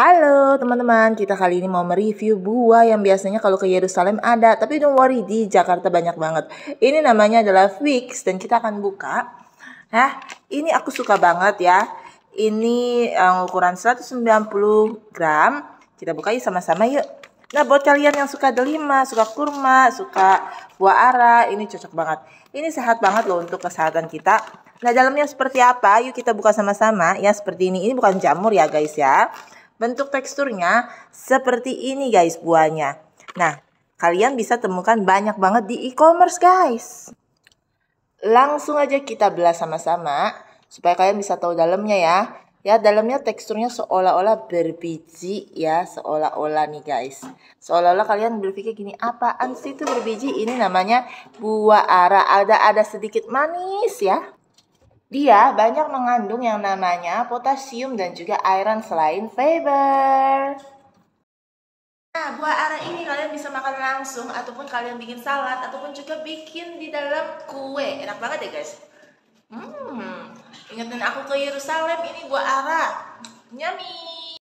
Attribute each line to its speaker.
Speaker 1: Halo teman-teman, kita kali ini mau mereview buah yang biasanya kalau ke Yerusalem ada, tapi don't worry di Jakarta banyak banget. Ini namanya adalah fix dan kita akan buka. Nah, ini aku suka banget ya. Ini um, ukuran 190 gram. Kita buka yuk sama-sama yuk. Nah, buat kalian yang suka delima, suka kurma, suka buah ara, ini cocok banget. Ini sehat banget loh untuk kesehatan kita. Nah, dalamnya seperti apa? Yuk kita buka sama-sama ya seperti ini. Ini bukan jamur ya guys ya. Bentuk teksturnya seperti ini guys buahnya. Nah, kalian bisa temukan banyak banget di e-commerce guys. Langsung aja kita belah sama-sama supaya kalian bisa tahu dalamnya ya. Ya, dalamnya teksturnya seolah-olah berbiji ya, seolah-olah nih guys. Seolah-olah kalian berpikir gini, apaan sih itu berbiji? Ini namanya buah ara, ada ada sedikit manis ya. Dia banyak mengandung yang namanya potasium dan juga iron selain fiber. Nah, buah ara ini kalian bisa makan langsung ataupun kalian bikin salad ataupun juga bikin di dalam kue. Enak banget ya, guys. Hmm. Ingetin aku ke Yerusalem ini buah ara. Nyami.